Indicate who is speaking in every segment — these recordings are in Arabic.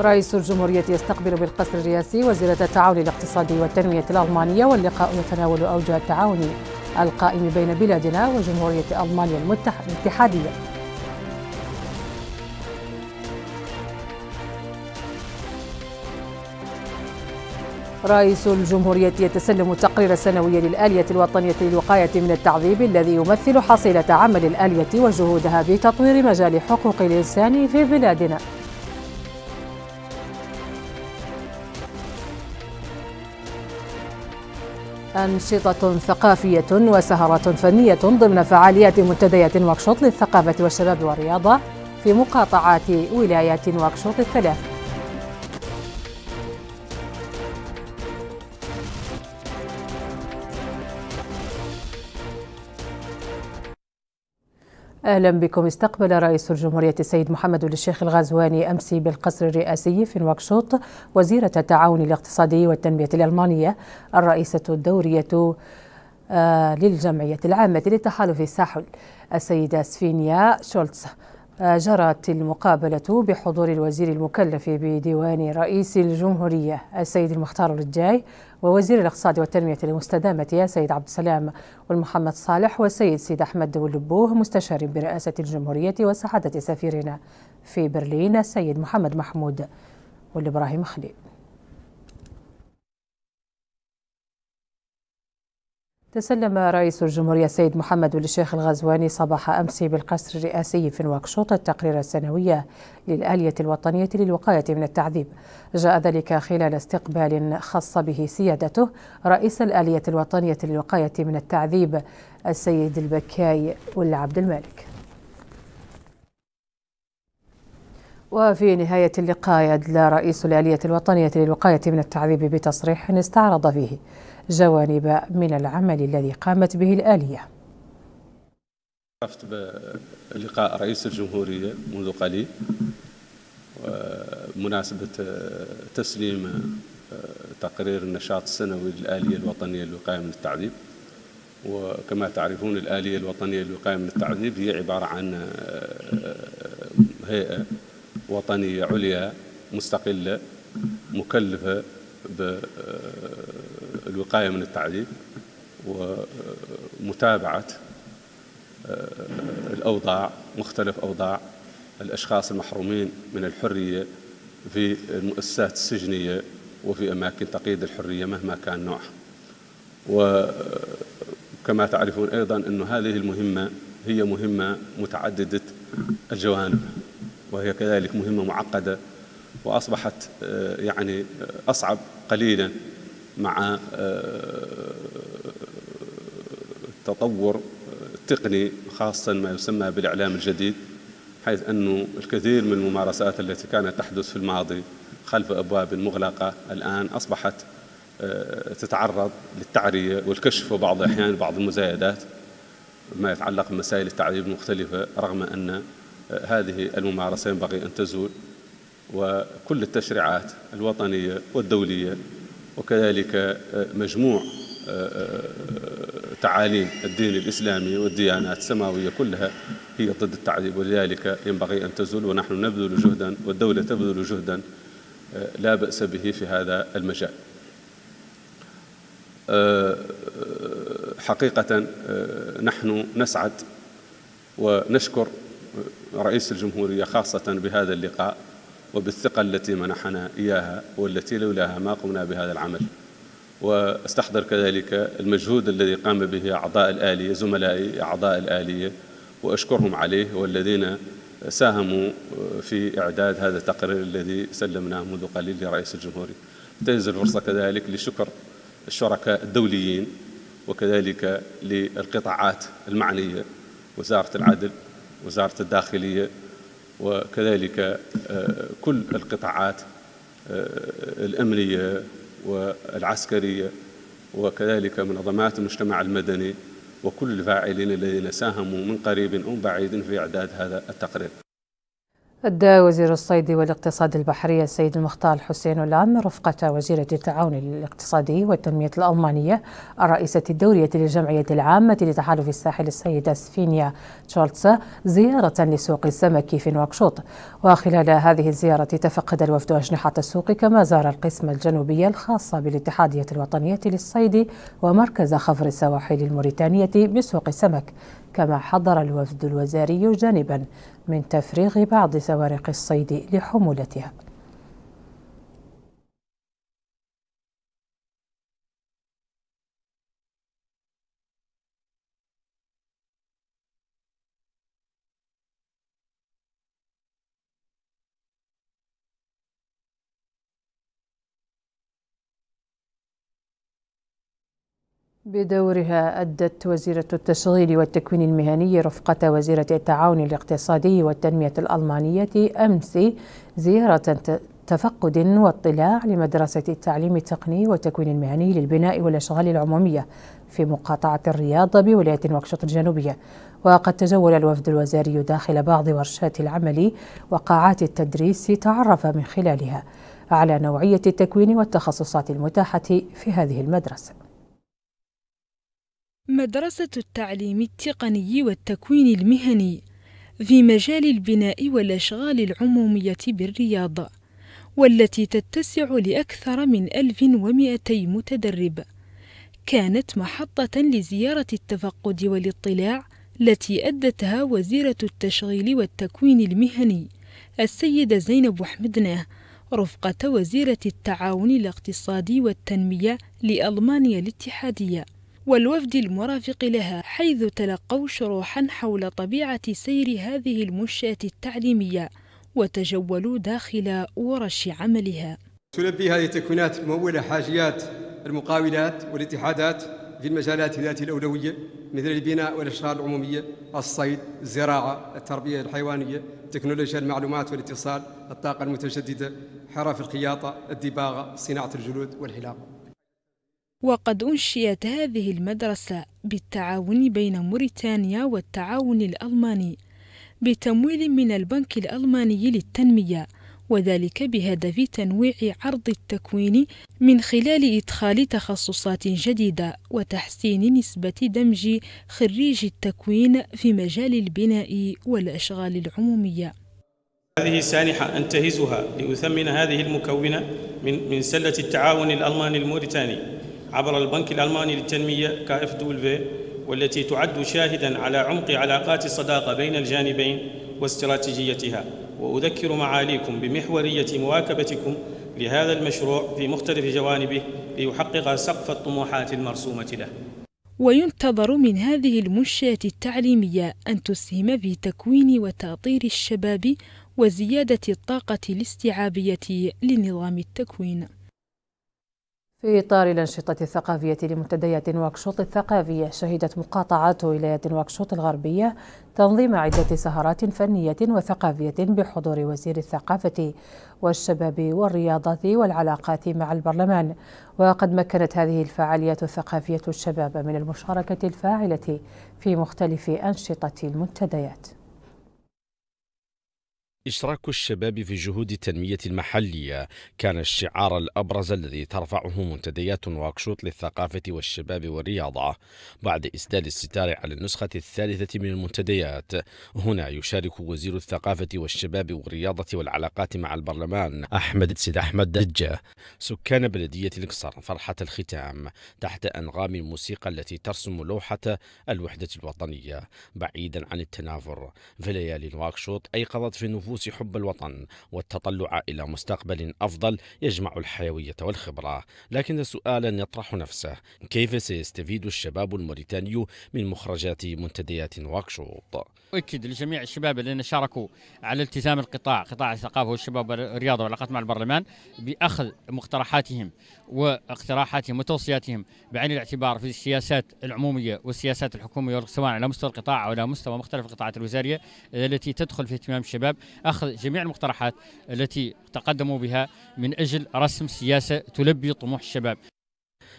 Speaker 1: رئيس الجمهورية يستقبل بالقصر الرئاسي وزيرة التعاون الاقتصادي والتنمية الألمانية واللقاء يتناول أوجه التعاون القائم بين بلادنا وجمهورية ألمانيا الاتحادية رئيس الجمهورية يتسلم التقرير السنوي للآلية الوطنية للوقاية من التعذيب الذي يمثل حصيلة عمل الآلية وجهودها في تطوير مجال حقوق الإنسان في بلادنا أنشطة ثقافية وسهرة فنية ضمن فعاليات منتديات واكشوط للثقافة والشباب والرياضة في مقاطعات ولايات واكشوط الثلاث أهلا بكم استقبل رئيس الجمهورية السيد محمد الشيخ الغزواني أمس بالقصر الرئاسي في نواكشوط وزيرة التعاون الاقتصادي والتنمية الألمانية الرئيسة الدورية آه، للجمعية العامة للتحالف الساحل السيدة سفينيا شولتز جرت المقابلة بحضور الوزير المكلف بديوان رئيس الجمهورية السيد المختار الرجاي ووزير الاقتصاد والتنمية المستدامة السيد عبد السلام والمحمد صالح والسيد سيد أحمد واللبوه مستشار برئاسة الجمهورية وسعادة سفيرنا في برلين السيد محمد محمود والإبراهيم خليل تسلم رئيس الجمهورية السيد محمد بن الشيخ الغزواني صباح أمس بالقصر الرئاسي في نواكشوط التقرير السنوية للآلية الوطنية للوقاية من التعذيب جاء ذلك خلال استقبال خص به سيادته رئيس الآلية الوطنية للوقاية من التعذيب السيد البكاي والعبد عبد المالك وفي نهاية اللقاء أدلى رئيس الآلية الوطنية للوقاية من التعذيب بتصريح استعرض فيه جوانب من العمل الذي قامت به الآلية
Speaker 2: عرفت بلقاء رئيس الجمهورية منذ قليل مناسبة تسليم آه، تقرير النشاط السنوي للآلية الوطنية للوقاية من التعذيب وكما تعرفون الآلية الوطنية للوقاية من التعذيب هي عبارة عن آه، هيئة وطنية عليا مستقلة مكلفة آه، الوقاية من التعذيب ومتابعة آه، الأوضاع مختلف أوضاع الأشخاص المحرومين من الحرية في المؤسسات السجنية وفي أماكن تقييد الحرية مهما كان نوعها وكما آه، تعرفون أيضا أن هذه المهمة هي مهمة متعددة الجوانب وهي كذلك مهمة معقدة وأصبحت آه، يعني أصعب قليلا مع التطور آه، التقني خاصة ما يسمى بالإعلام الجديد حيث أنه الكثير من الممارسات التي كانت تحدث في الماضي خلف أبواب مغلقة الآن أصبحت آه، تتعرض للتعرية والكشف وبعض الأحيان بعض المزايدات ما يتعلق بمسائل التعذيب المختلفة رغم أن آه، هذه الممارسة ينبغي أن تزول وكل التشريعات الوطنية والدولية وكذلك آه، مجموع آه، آه، تعاليم الدين الإسلامي والديانات السماوية كلها هي ضد التعذيب ولذلك ينبغي أن تزول ونحن نبذل جهدا والدولة تبذل جهدا لا بأس به في هذا المجال حقيقة نحن نسعد ونشكر رئيس الجمهورية خاصة بهذا اللقاء وبالثقة التي منحنا إياها والتي لولاها ما قمنا بهذا العمل واستحضر كذلك المجهود الذي قام به أعضاء الآلية زملائي أعضاء الآلية وأشكرهم عليه والذين ساهموا في إعداد هذا التقرير الذي سلمناه منذ قليل لرئيس الجمهورية تنزل الفرصة كذلك لشكر الشركاء الدوليين وكذلك للقطاعات المعنية وزارة العدل وزارة الداخلية وكذلك آه، كل القطاعات آه، الأمنية والعسكرية وكذلك منظمات المجتمع المدني وكل الفاعلين الذين ساهموا من قريب أو بعيد في إعداد هذا التقرير
Speaker 1: أدى وزير الصيد والاقتصاد البحري السيد المختار حسين العام رفقة وزيرة التعاون الاقتصادي والتنمية الألمانية الرئيسة الدورية للجمعية العامة لتحالف الساحل السيدة سفينيا تشولتسا زيارة لسوق السمك في نواكشوط وخلال هذه الزيارة تفقد الوفد أجنحة السوق كما زار القسم الجنوبي الخاص بالاتحادية الوطنية للصيد ومركز خفر السواحل الموريتانية بسوق السمك كما حضر الوفد الوزاري جانبا من تفريغ بعض زوارق الصيد لحمولتها بدورها أدت وزيرة التشغيل والتكوين المهني رفقة وزيرة التعاون الاقتصادي والتنمية الألمانية أمس زيارة تفقد واطلاع لمدرسة التعليم التقني والتكوين المهني للبناء والأشغال العمومية في مقاطعة الرياض بولاية نواكشوط الجنوبية وقد تجول الوفد الوزاري داخل بعض ورشات العمل وقاعات التدريس تعرف من خلالها على نوعية التكوين والتخصصات المتاحة في هذه المدرسة
Speaker 3: مدرسة التعليم التقني والتكوين المهني في مجال البناء والأشغال العمومية بالرياض والتي تتسع لأكثر من 1200 متدرب كانت محطة لزيارة التفقد والاطلاع التي أدتها وزيرة التشغيل والتكوين المهني السيدة زينب حمدناه رفقة وزيرة التعاون الاقتصادي والتنمية لألمانيا الاتحادية والوفد المرافق لها حيث تلقوا شروحا حول طبيعة سير هذه المنشأة التعليمية وتجولوا داخل ورش عملها
Speaker 4: تلبي هذه التكوينات الممولة حاجيات المقاولات والاتحادات في المجالات ذات الأولوية مثل البناء والأشغال العمومية الصيد الزراعة التربية الحيوانية تكنولوجيا المعلومات والاتصال الطاقة المتجددة حرف الخياطة الدباغة صناعة الجلود والحلاقة
Speaker 3: وقد أنشئت هذه المدرسة بالتعاون بين موريتانيا والتعاون الألماني بتمويل من البنك الألماني للتنمية وذلك بهدف تنويع عرض التكوين من خلال إدخال تخصصات جديدة وتحسين نسبة دمج خريج التكوين في مجال البناء والأشغال العمومية.
Speaker 4: هذه سانحة أنتهزها لأثمن هذه المكونة من من سلة التعاون الألماني الموريتاني عبر البنك الألماني للتنمية كاف دولفي والتي تعد شاهدا على عمق علاقات الصداقة بين الجانبين واستراتيجيتها وأذكر معاليكم بمحورية مواكبتكم لهذا المشروع في مختلف جوانبه ليحقق سقف الطموحات المرسومة له
Speaker 3: وينتظر من هذه المنشأة التعليمية أن تسهم في تكوين وتأطير الشباب وزيادة الطاقة الاستيعابية لنظام التكوين
Speaker 1: في إطار الأنشطة الثقافية لمنتديات نواكشوط الثقافية شهدت مقاطعة ولاية نواكشوط الغربية تنظيم عدة سهرات فنية وثقافية بحضور وزير الثقافة والشباب والرياضة والعلاقات مع البرلمان وقد مكنت هذه الفعاليات الثقافية الشباب من المشاركة الفاعلة في مختلف أنشطة المنتديات
Speaker 4: إشراك الشباب في جهود التنمية المحلية كان الشعار الأبرز الذي ترفعه منتديات واكشوط للثقافة والشباب والرياضة بعد إسدال الستار على النسخة الثالثة من المنتديات هنا يشارك وزير الثقافة والشباب والرياضة والعلاقات مع البرلمان أحمد سيد أحمد دجة سكان بلدية القصر فرحة الختام تحت أنغام الموسيقى التي ترسم لوحة الوحدة الوطنية بعيدا عن التنافر في ليالي أيقظت في نفوس النفوس حب الوطن والتطلع إلى مستقبل أفضل يجمع الحيوية والخبرة لكن سؤالا يطرح نفسه كيف سيستفيد الشباب الموريتاني من مخرجات منتديات واكشوط
Speaker 5: أكد لجميع الشباب الذين شاركوا على التزام القطاع قطاع الثقافة والشباب والرياضة والعلاقات مع البرلمان بأخذ مقترحاتهم واقتراحاتهم وتوصياتهم بعين الاعتبار في السياسات العمومية والسياسات الحكومية سواء على مستوى القطاع أو على مستوى مختلف القطاعات الوزارية التي تدخل في اهتمام الشباب أخذ جميع المقترحات التي تقدموا بها من أجل رسم سياسة تلبي طموح الشباب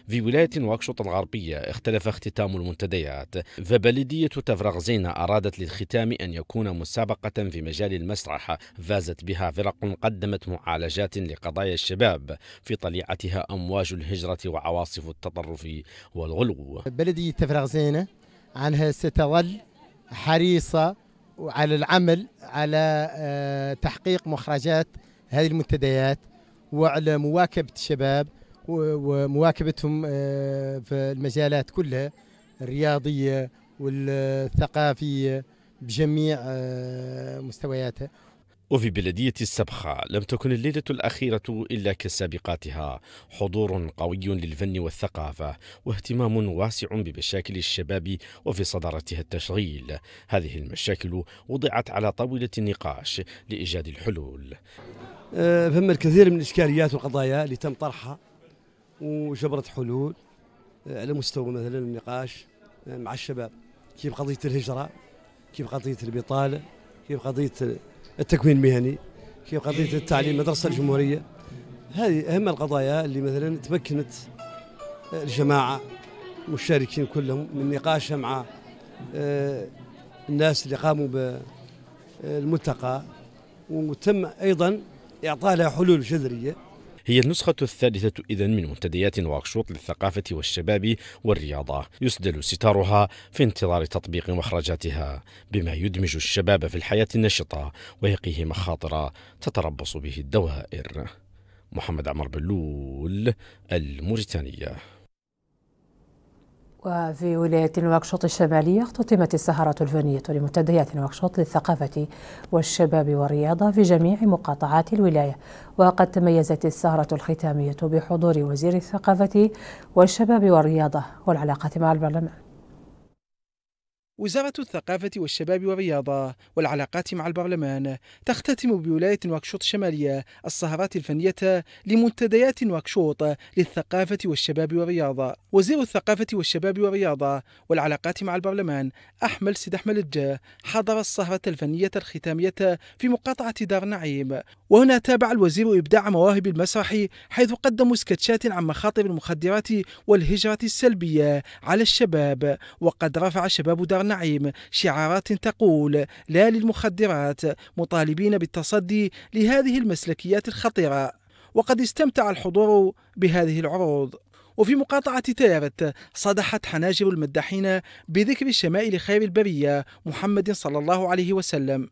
Speaker 5: في ولاية واكشوط الغربية اختلف اختتام
Speaker 4: المنتديات فبلدية تفرغزين أرادت للختام أن يكون مسابقة في مجال المسرح فازت بها فرق قدمت معالجات لقضايا الشباب في طليعتها أمواج الهجرة وعواصف التطرف والغلو بلدية تفرغزينة عنها ستظل حريصة على العمل على آه، تحقيق مخرجات هذه المنتديات وعلى مواكبة الشباب ومواكبتهم آه، في المجالات كلها الرياضية والثقافية بجميع آه، مستوياتها وفي بلدية السبخة لم تكن الليلة الأخيرة إلا كسابقاتها حضور قوي للفن والثقافة واهتمام واسع بمشاكل الشباب وفي صدارتها التشغيل هذه المشاكل وضعت على طاولة النقاش لإيجاد الحلول
Speaker 6: آه، فهم الكثير من الإشكاليات والقضايا اللي تم طرحها وجبرت حلول آه، على مستوى مثلا النقاش آه، مع الشباب كيف قضيه الهجره كيف قضيه البطاله كيف قضيه التكوين المهني كيف قضيه إيه، التعليم إيه. مدرسه الجمهوريه هذه اهم القضايا اللي مثلا تمكنت آه، الجماعه المشاركين كلهم من نقاشها مع الناس اللي قاموا بالملتقى وتم ايضا اعطاء لها حلول جذريه
Speaker 4: هي النسخة الثالثة إذا من منتديات واكشوط للثقافة والشباب والرياضة يسدل ستارها في انتظار تطبيق مخرجاتها بما يدمج الشباب في الحياة النشطة ويقيه مخاطر تتربص به الدوائر محمد عمر بلول الموريتانيه
Speaker 1: وفي ولاية نواكشوط الشمالية اختتمت السهرة الفنية لمنتديات نواكشوط للثقافة والشباب والرياضة في جميع مقاطعات الولاية وقد تميزت السهرة الختامية بحضور وزير الثقافة والشباب والرياضة والعلاقات مع البرلمان
Speaker 7: وزارة الثقافة والشباب والرياضة والعلاقات مع البرلمان تختتم بولاية نواكشوط الشمالية السهرات الفنية لمنتديات نواكشوط للثقافة والشباب والرياضة وزير الثقافة والشباب والرياضة والعلاقات مع البرلمان أحمد أحمد الجا حضر السهرة الفنية الختامية في مقاطعة دار نعيم وهنا تابع الوزير إبداع مواهب المسرح حيث قدموا سكتشات عن مخاطر المخدرات والهجرة السلبية على الشباب وقد رفع شباب دار النعيم شعارات تقول لا للمخدرات مطالبين بالتصدي لهذه المسلكيات الخطيرة وقد استمتع الحضور بهذه العروض وفي مقاطعة تيرت صدحت حناجر المداحين بذكر شمائل خير البرية محمد صلى الله عليه وسلم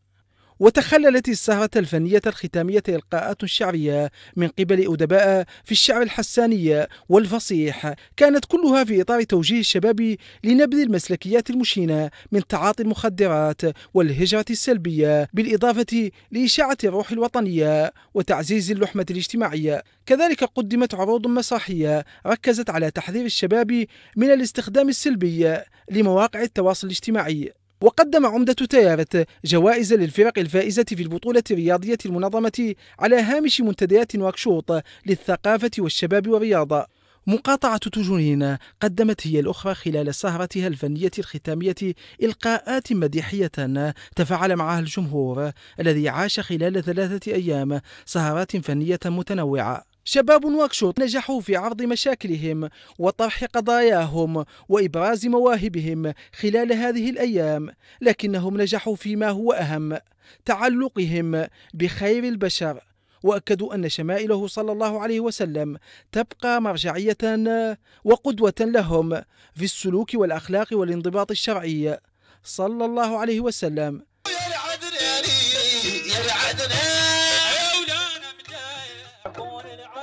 Speaker 7: وتخللت السهرة الفنية الختامية إلقاءات شعرية من قبل أدباء في الشعر الحساني والفصيح كانت كلها في إطار توجيه الشباب لنبذ المسلكيات المشينة من تعاطي المخدرات والهجرة السلبية بالإضافة لإشاعة الروح الوطنية وتعزيز اللحمة الاجتماعية كذلك قدمت عروض مسرحية ركزت على تحذير الشباب من الاستخدام السلبي لمواقع التواصل الاجتماعي وقدم عمدة تيارت جوائز للفرق الفائزة في البطولة الرياضية المنظمة على هامش منتديات واكشوط للثقافة والشباب والرياضة مقاطعة تجنين قدمت هي الأخرى خلال سهرتها الفنية الختامية إلقاءات مديحية تفاعل معها الجمهور الذي عاش خلال ثلاثة أيام سهرات فنية متنوعة شباب واكشوط نجحوا في عرض مشاكلهم وطرح قضاياهم وإبراز مواهبهم خلال هذه الأيام لكنهم نجحوا فيما هو أهم تعلقهم بخير البشر وأكدوا أن شمائله صلى الله عليه وسلم تبقى مرجعية وقدوة لهم في السلوك والأخلاق والانضباط الشرعي صلى الله عليه وسلم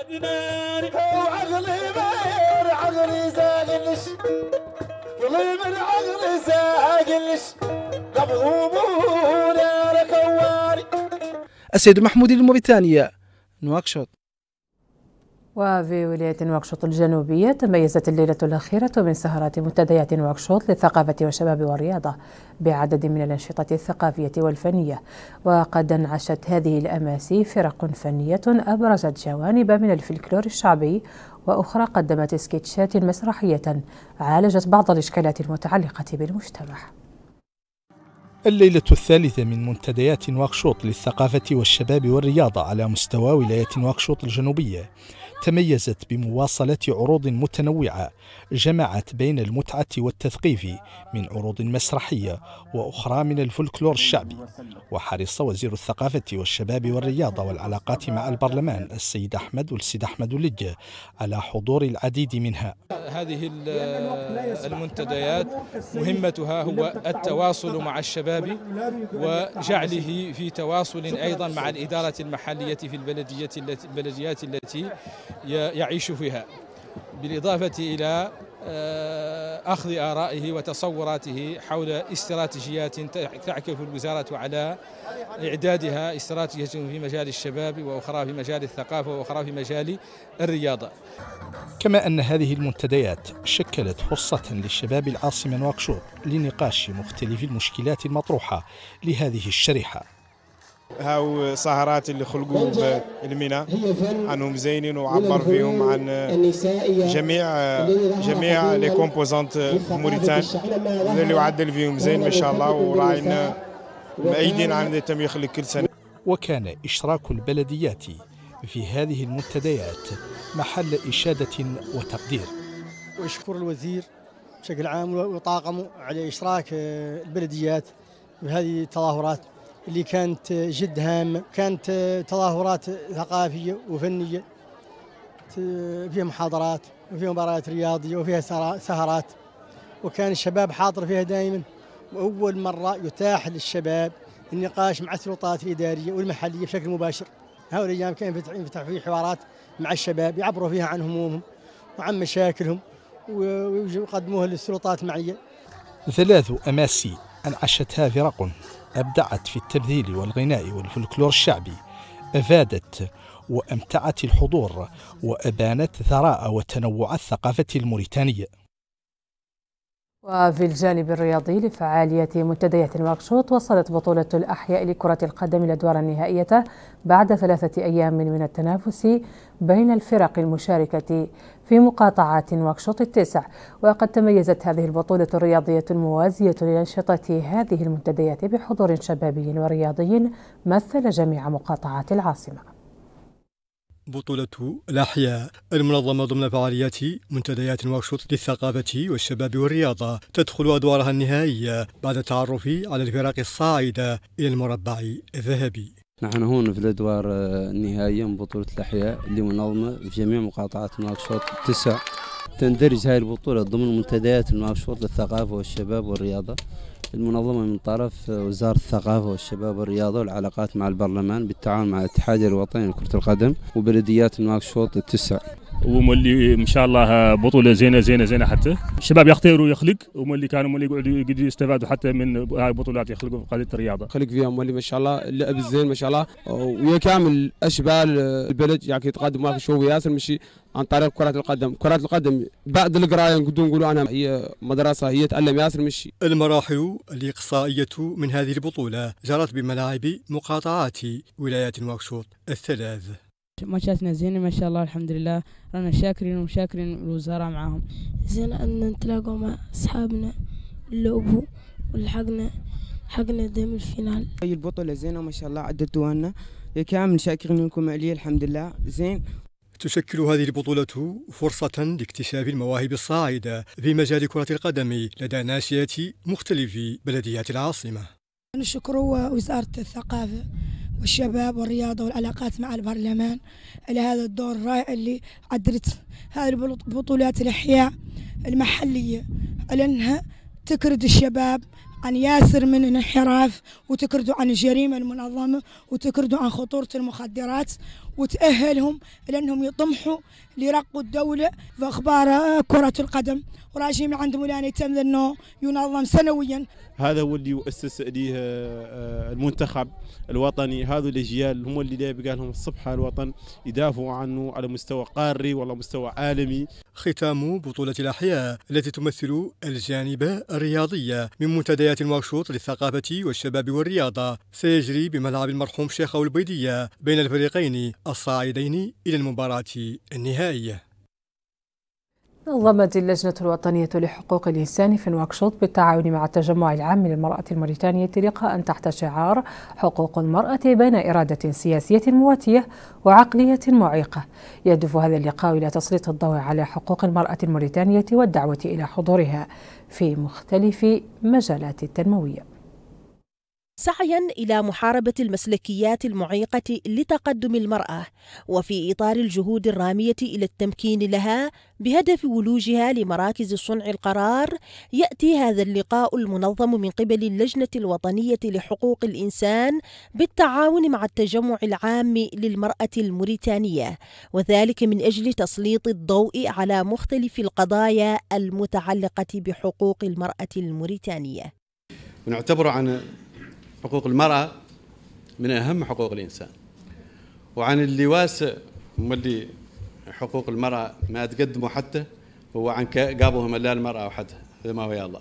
Speaker 7: عدنان
Speaker 4: عقلي زاقلش من عقلي زاقلش
Speaker 7: السيد محمود الموريتانيا نواكشوط
Speaker 1: وفي ولاية نواكشوط الجنوبية تميزت الليلة الأخيرة من سهرات منتديات نواكشوط للثقافة والشباب والرياضة بعدد من الأنشطة الثقافية والفنية وقد انعشت هذه الأماسي فرق فنية أبرزت جوانب من الفلكلور الشعبي وأخرى قدمت سكتشات مسرحية عالجت بعض الإشكالات المتعلقة بالمجتمع
Speaker 8: الليلة الثالثة من منتديات نواكشوط للثقافة والشباب والرياضة على مستوى ولاية نواكشوط الجنوبية تميزت بمواصلة عروض متنوعة جمعت بين المتعة والتثقيف من عروض مسرحية وأخرى من الفولكلور الشعبي وحرص وزير الثقافة والشباب والرياضة والعلاقات مع البرلمان السيد أحمد والسيد أحمد اللجة على حضور العديد منها هذه المنتديات
Speaker 5: مهمتها هو التواصل مع الشباب وجعله
Speaker 8: في تواصل أيضا مع الإدارة المحلية في البلديات التي يعيش فيها بالإضافة إلى آه، أخذ آرائه وتصوراته حول استراتيجيات تعكف الوزارة على إعدادها استراتيجية في مجال الشباب وأخرى في مجال الثقافة وأخرى في مجال الرياضة كما أن هذه المنتديات شكلت فرصة للشباب العاصمة نواكشوط لنقاش مختلف المشكلات المطروحة لهذه الشريحة هاو سهرات اللي خلقوا بالميناء عنهم زينين وعبر فيهم عن جميع جميع لي كومبوزونت موريتان
Speaker 9: اللي يعدل فيهم زين ما شاء الله وراعينا
Speaker 8: مأيدين عن تم يخلق كل سنه وكان اشراك البلديات في هذه المنتديات
Speaker 5: محل اشاده وتقدير. واشكر الوزير بشكل عام وطاقمه على اشراك البلديات بهذه التظاهرات اللي كانت جد هامة كانت تظاهرات ثقافية وفنية فيها محاضرات وفيها مباريات رياضية وفيها سهرات وكان الشباب حاضر فيها دائما وأول مرة يتاح للشباب النقاش مع السلطات الإدارية والمحلية بشكل مباشر هؤلاء الأيام كان ينفتح فيه حوارات مع الشباب يعبروا فيها عن همومهم وعن مشاكلهم ويقدموها للسلطات المعنية
Speaker 8: ثلاث أماسي أنعشتها فرق أبدعت في التمثيل والغناء والفلكلور الشعبي أفادت وأمتعت الحضور وأبانت ثراء وتنوع الثقافة الموريتانية
Speaker 1: وفي الجانب الرياضي لفعالية منتديات المرقشوط وصلت بطولة الأحياء لكرة القدم الأدوار النهائية بعد ثلاثة أيام من التنافس بين الفرق المشاركة في مقاطعات واكشوط التسع وقد تميزت هذه البطولة الرياضية الموازية لأنشطة هذه المنتديات بحضور شبابي ورياضي مثل جميع مقاطعات العاصمة
Speaker 8: بطولة الأحياء المنظمة ضمن فعاليات منتديات واكشوط للثقافة والشباب والرياضة تدخل أدوارها النهائية بعد التعرف على الفرق الصاعدة إلى المربع
Speaker 2: الذهبي نحن هون في الادوار آه، النهائيه من بطوله الاحياء اللي منظمه في جميع مقاطعات نواكشوط التسع تندرج هذه البطوله ضمن منتديات نواكشوط للثقافه والشباب والرياضه المنظمه من طرف آه، وزاره الثقافه والشباب والرياضه والعلاقات مع البرلمان بالتعاون مع الاتحاد الوطني لكره القدم وبلديات نواكشوط التسع
Speaker 9: ومولي ان شاء الله بطوله زينه زينه زينه حتى الشباب يختاروا يخلق وملي
Speaker 2: كانوا مولي يقعدوا يستفادوا حتى من هاي البطولات يخلقوا في قضيه الرياضه خلق فيها مولي ما شاء الله اللعب الزين ما شاء الله ويا كامل اشبال البلد يعني يتقدم ما شو ياسر مشي عن طريق كرة القدم، كرة القدم بعد القراية نقولوا أنا هي مدرسة هي
Speaker 8: تعلم ياسر مشي. المراحل الإقصائية من هذه البطولة جرت بملاعب مقاطعات ولايات نواكشوط الثلاث.
Speaker 3: ماتشاتنا زينة ما شاء الله الحمد لله رانا شاكرين ومشاكرين الوزارة معاهم زين أن نتلاقوا مع أصحابنا اللعبوا والحقنا حقنا دائما الفينال هاي البطولة زينة ما شاء
Speaker 7: الله عدتوها لنا كامل شاكرين لكم عليه الحمد لله زين تشكل هذه
Speaker 8: البطولة فرصة لاكتشاف المواهب الصاعدة في مجال كرة القدم لدى ناشئة مختلف بلديات العاصمة
Speaker 3: نشكر وزارة الثقافة والشباب والرياضة والعلاقات مع البرلمان على هذا الدور الرائع اللي عدلت هذه البطولات الأحياء المحلية على أنها تكرد الشباب عن ياسر من الانحراف وتكردوا عن الجريمة المنظمة وتكردوا عن خطورة المخدرات وتأهلهم لأنهم يطمحوا لرقوا الدولة في أخبار كرة القدم وراجعين من عند مولانا يتم أنه ينظم سنويا
Speaker 2: هذا هو اللي يؤسس ليه آه، آه، المنتخب الوطني هذو الأجيال هم اللي بقى لهم الصبح الوطن يدافعوا عنه على مستوى قاري
Speaker 8: ولا مستوى عالمي ختام بطولة الأحياء التي تمثل الجانب الرياضي من منتديات المرشوط للثقافة والشباب والرياضة سيجري بملعب المرحوم شيخ البيدية بين الفريقين الصاعدين إلى المباراة النهائية
Speaker 1: نظمت اللجنة الوطنية لحقوق الإنسان في نواكشوط بالتعاون مع التجمع العام للمرأة الموريتانية لقاء تحت شعار حقوق المرأة بين إرادة سياسية مواتية وعقلية معيقة يهدف هذا اللقاء إلى تسليط الضوء على حقوق المرأة الموريتانية والدعوة إلى حضورها في
Speaker 9: مختلف
Speaker 1: مجالات التنموية
Speaker 9: سعيا الى محاربه المسلكيات المعيقه لتقدم المراه وفي اطار الجهود الراميه الى التمكين لها بهدف ولوجها لمراكز صنع القرار ياتي هذا اللقاء المنظم من قبل اللجنه الوطنيه لحقوق الانسان بالتعاون مع التجمع العام للمراه الموريتانيه وذلك من اجل تسليط الضوء على مختلف القضايا المتعلقه بحقوق المراه الموريتانيه
Speaker 6: نعتبر عن حقوق المرأة من أهم حقوق الإنسان وعن اللي واسع واللي حقوق المرأة ما تقدموا حتى هو عن قابوهم لا المرأة وحدها هذا ما ويا الله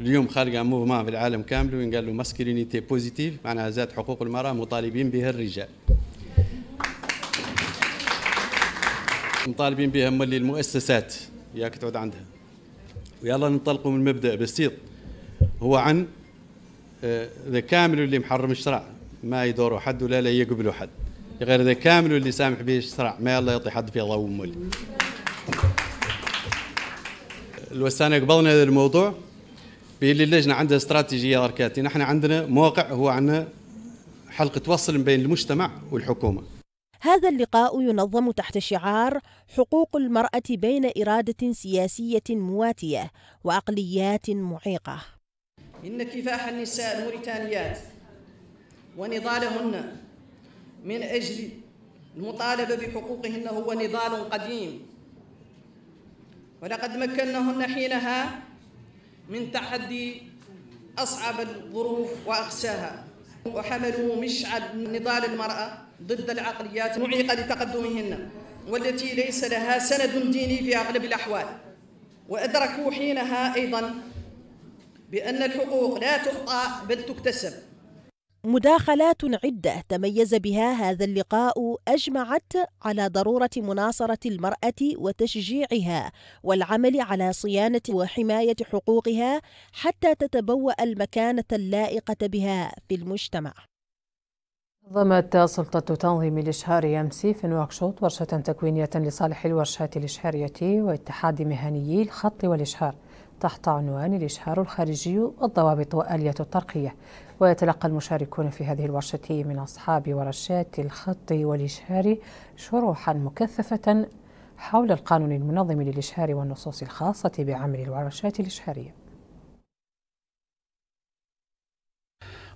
Speaker 6: اليوم خارج موفمان في العالم كامل وين قالوا ماسكلينيتي بوزيتيف معناها زاد حقوق المرأة مطالبين بها الرجال مطالبين بها ملي المؤسسات ياك تعود عندها ويلا ننطلقوا من مبدأ بسيط هو عن ذا كامل اللي محرم الشرع ما يدوروا حد ولا لا يقبلوا حد غير ذا كامل اللي سامح به الشرع ما يلا يعطي حد في الله ومولي الوسانة قبلنا هذا الموضوع باللي اللجنة عندها استراتيجية أركاتي نحن عندنا موقع هو عندنا حلقة وصل بين المجتمع والحكومة
Speaker 9: هذا اللقاء ينظم تحت شعار حقوق المرأة بين إرادة سياسية مواتية وأقليات معيقة إن كفاح النساء الموريتانيات ونضالهن من أجل المطالبة بحقوقهن هو نضال قديم ولقد مكنهن حينها من تحدي أصعب الظروف وأقساها وحملوا مشعل نضال المرأة ضد العقليات المعيقة لتقدمهن والتي ليس لها سند ديني في أغلب الأحوال وأدركوا حينها أيضاً بأن الحقوق لا تعطى بل تكتسب مداخلات عدة تميز بها هذا اللقاء أجمعت على ضرورة مناصرة المرأة وتشجيعها والعمل على صيانة وحماية حقوقها حتى تتبوأ المكانة اللائقة بها في المجتمع
Speaker 1: نظمت سلطة تنظيم الإشهار أمس في نواكشوط ورشة تكوينية لصالح الورشات الإشهارية واتحاد مهنيي الخط والإشهار تحت عنوان الإشهار الخارجي والضوابط وآلية الترقية ويتلقى المشاركون في هذه الورشة من أصحاب ورشات الخط والإشهار شروحا مكثفة حول القانون المنظم للإشهار والنصوص الخاصة بعمل الورشات الإشهارية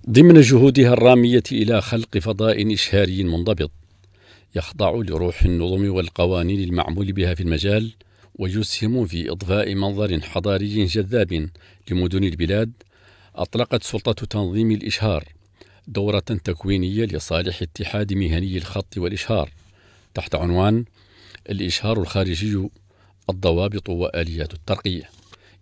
Speaker 5: ضمن جهودها الرامية إلى خلق فضاء إشهاري منضبط يخضع لروح النظم والقوانين المعمول بها في المجال ويسهم في إضفاء منظر حضاري جذاب لمدن البلاد أطلقت سلطة تنظيم الإشهار دورة تكوينية لصالح اتحاد مهني الخط والإشهار تحت عنوان الإشهار الخارجي الضوابط وآليات الترقية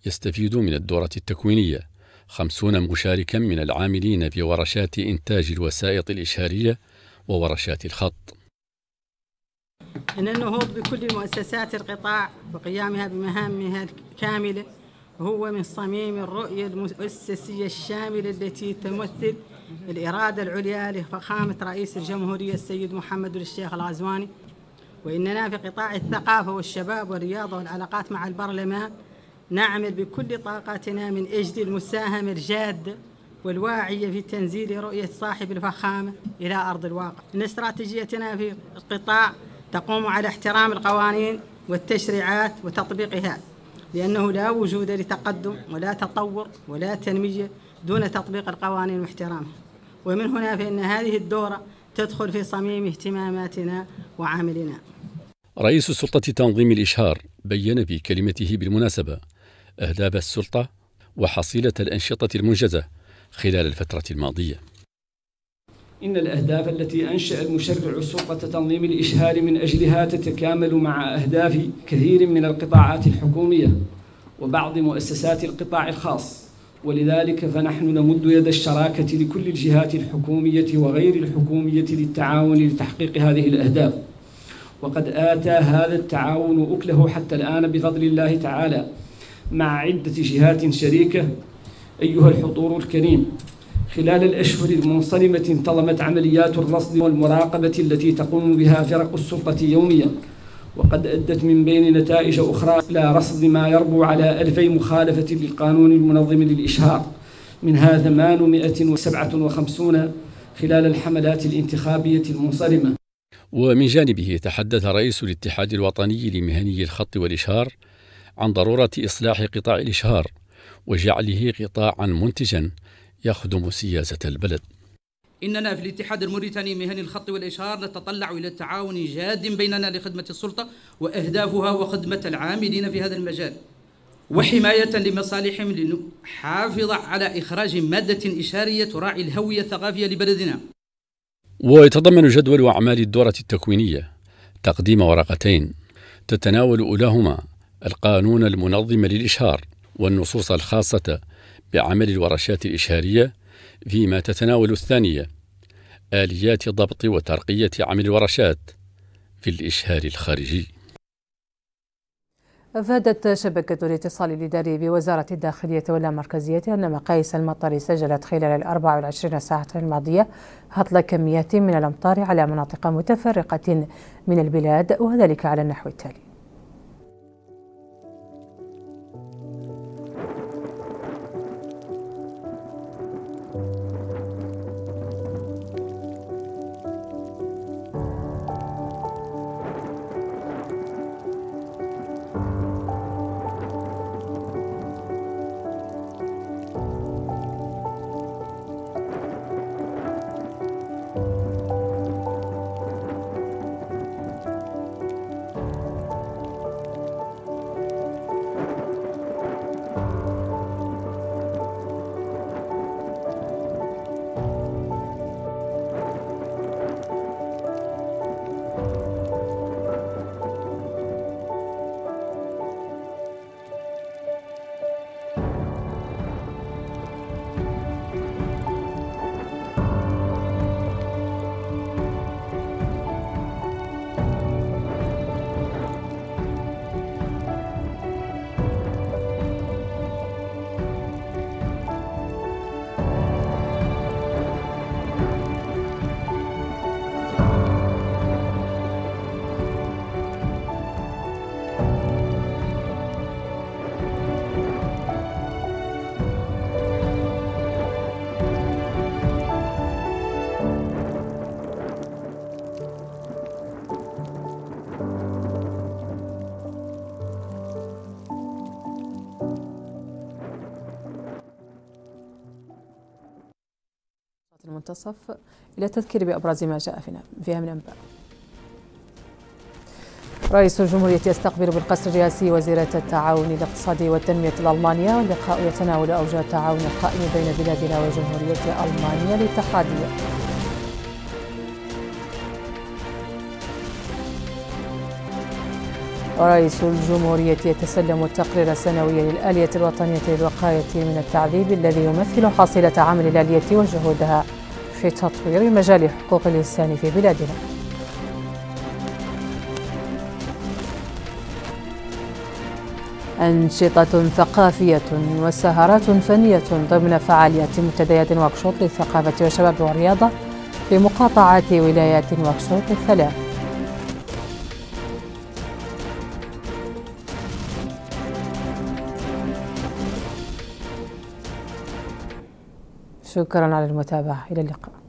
Speaker 5: يستفيد من الدورة التكوينية خمسون مشاركا من العاملين في ورشات إنتاج الوسائط الإشهارية وورشات الخط
Speaker 1: إن النهوض بكل مؤسسات القطاع وقيامها بمهامها الكاملة هو من صميم الرؤية المؤسسية الشاملة التي تمثل الإرادة العليا لفخامة رئيس الجمهورية السيد محمد الشيخ الغزواني وإننا في قطاع الثقافة والشباب والرياضة والعلاقات مع البرلمان نعمل بكل طاقتنا من أجل المساهمة الجادة والواعية في تنزيل رؤية صاحب الفخامة إلى أرض الواقع إن استراتيجيتنا في القطاع تقوم على احترام القوانين والتشريعات وتطبيقها لأنه لا وجود لتقدم ولا تطور ولا تنمية دون تطبيق القوانين واحترامها ومن هنا فإن هذه الدورة تدخل في صميم اهتماماتنا وعملنا
Speaker 5: رئيس السلطة تنظيم الإشهار بين في كلمته بالمناسبة أهداف السلطة وحصيلة الأنشطة المنجزة خلال الفترة الماضية إن الأهداف التي أنشأ المشرع سلطة تنظيم الإشهار من أجلها تتكامل مع أهداف كثير من القطاعات الحكومية وبعض مؤسسات القطاع الخاص ولذلك فنحن نمد يد الشراكة لكل الجهات الحكومية وغير الحكومية للتعاون لتحقيق هذه الأهداف وقد آتى هذا التعاون أكله حتى الآن بفضل الله تعالى مع عدة جهات شريكة أيها الحضور الكريم خلال الأشهر المنصرمة انتظمت عمليات الرصد والمراقبة التي تقوم بها فرق السلطة يوميا وقد أدت من بين نتائج أخرى إلى رصد ما يربو على ألفي مخالفة للقانون المنظم للإشهار منها 857 خلال الحملات الانتخابية المنصرمة ومن جانبه تحدث رئيس الاتحاد الوطني لمهني الخط والإشهار عن ضرورة إصلاح قطاع الإشهار وجعله قطاعا منتجا يخدم سياسة البلد
Speaker 7: إننا في الاتحاد الموريتاني مهني الخط والإشهار نتطلع إلى تعاون جاد بيننا لخدمة السلطة وأهدافها وخدمة العاملين في هذا المجال وحماية لمصالحهم لنحافظ على إخراج مادة إشارية تراعي الهوية الثقافية لبلدنا
Speaker 5: ويتضمن جدول أعمال الدورة التكوينية تقديم ورقتين تتناول أولاهما القانون المنظم للإشهار والنصوص الخاصة بعمل الورشات الإشهارية فيما تتناول الثانية آليات ضبط وترقية عمل الورشات في الإشهار الخارجي
Speaker 1: أفادت شبكة الاتصال الإداري بوزارة الداخلية واللامركزية أن مقاييس المطر سجلت خلال ال 24 ساعة الماضية هطل كميات من الأمطار على مناطق متفرقة من البلاد وذلك على النحو التالي المنتصف إلى التذكير بأبرز ما جاء فيها من أنباء رئيس الجمهورية يستقبل بالقصر الرئاسي وزيرة التعاون الاقتصادي والتنمية الألمانية واللقاء يتناول أوجه التعاون القائم بين بلادنا وجمهورية ألمانيا الاتحادية رئيس الجمهورية يتسلم التقرير السنوي للآلية الوطنية للوقاية من التعذيب الذي يمثل حصيلة عمل الآلية وجهودها في تطوير مجال حقوق الإنسان في بلادنا أنشطة ثقافية وسهرات فنية ضمن فعاليات منتديات واكشوط للثقافة والشباب والرياضة في مقاطعة ولايات واكشوط الثلاث شكرا على المتابعة إلى اللقاء